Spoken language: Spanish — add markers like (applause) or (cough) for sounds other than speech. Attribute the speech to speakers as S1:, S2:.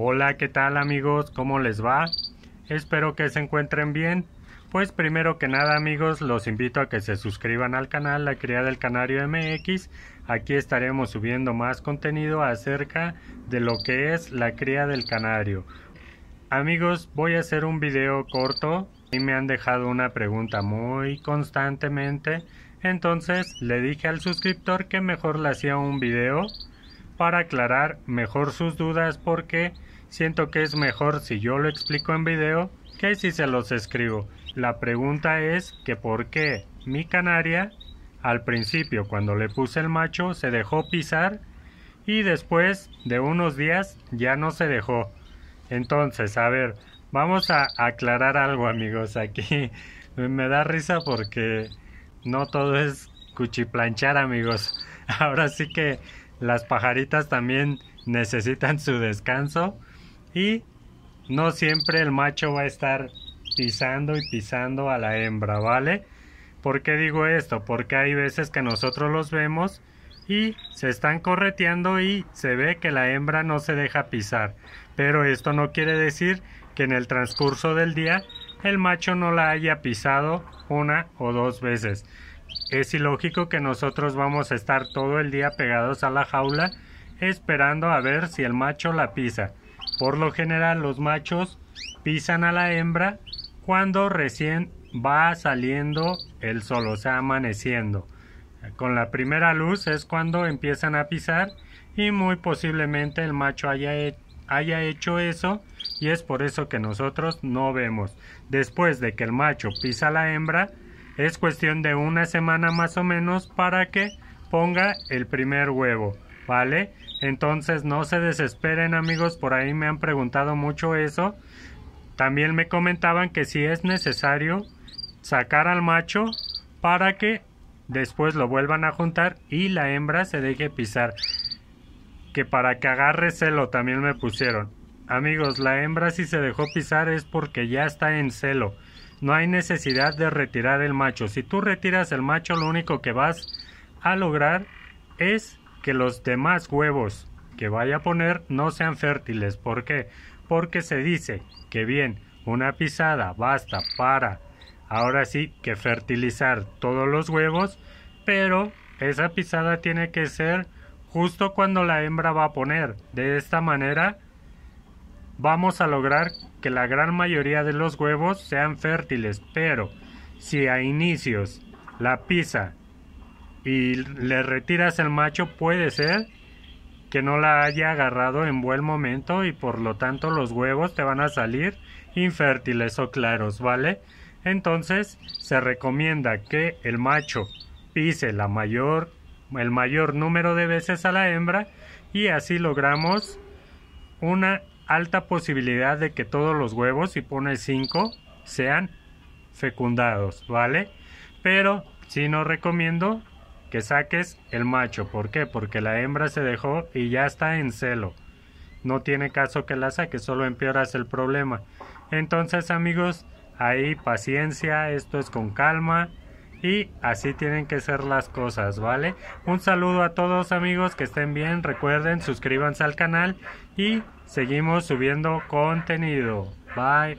S1: Hola, ¿qué tal amigos? ¿Cómo les va? Espero que se encuentren bien. Pues primero que nada amigos, los invito a que se suscriban al canal La Cría del Canario MX. Aquí estaremos subiendo más contenido acerca de lo que es la cría del canario. Amigos, voy a hacer un video corto y me han dejado una pregunta muy constantemente. Entonces le dije al suscriptor que mejor le hacía un video para aclarar mejor sus dudas porque siento que es mejor si yo lo explico en video que si se los escribo. La pregunta es que por qué mi canaria al principio cuando le puse el macho se dejó pisar y después de unos días ya no se dejó. Entonces, a ver, vamos a aclarar algo amigos aquí. (laughs) Me da risa porque no todo es cuchiplanchar amigos. (laughs) Ahora sí que las pajaritas también necesitan su descanso y no siempre el macho va a estar pisando y pisando a la hembra, ¿vale? ¿Por qué digo esto? Porque hay veces que nosotros los vemos y se están correteando y se ve que la hembra no se deja pisar. Pero esto no quiere decir que en el transcurso del día el macho no la haya pisado una o dos veces. Es ilógico que nosotros vamos a estar todo el día pegados a la jaula esperando a ver si el macho la pisa. Por lo general los machos pisan a la hembra cuando recién va saliendo el sol, o sea, amaneciendo. Con la primera luz es cuando empiezan a pisar y muy posiblemente el macho haya, haya hecho eso y es por eso que nosotros no vemos. Después de que el macho pisa a la hembra, es cuestión de una semana más o menos para que ponga el primer huevo, ¿vale? Entonces no se desesperen amigos, por ahí me han preguntado mucho eso. También me comentaban que si es necesario sacar al macho para que después lo vuelvan a juntar y la hembra se deje pisar. Que para que agarre celo también me pusieron. Amigos, la hembra si se dejó pisar es porque ya está en celo. No hay necesidad de retirar el macho. Si tú retiras el macho, lo único que vas a lograr es que los demás huevos que vaya a poner no sean fértiles. ¿Por qué? Porque se dice que bien, una pisada basta para ahora sí que fertilizar todos los huevos, pero esa pisada tiene que ser justo cuando la hembra va a poner. De esta manera vamos a lograr que la gran mayoría de los huevos sean fértiles, pero si a inicios la pisa y le retiras el macho, puede ser que no la haya agarrado en buen momento y por lo tanto los huevos te van a salir infértiles o claros, ¿vale? Entonces se recomienda que el macho pise la mayor, el mayor número de veces a la hembra y así logramos una alta posibilidad de que todos los huevos, si pones 5, sean fecundados, ¿vale? Pero si no recomiendo que saques el macho, ¿por qué? Porque la hembra se dejó y ya está en celo. No tiene caso que la saques, solo empeoras el problema. Entonces, amigos, ahí paciencia, esto es con calma y así tienen que ser las cosas, ¿vale? Un saludo a todos amigos, que estén bien, recuerden, suscríbanse al canal y seguimos subiendo contenido. Bye.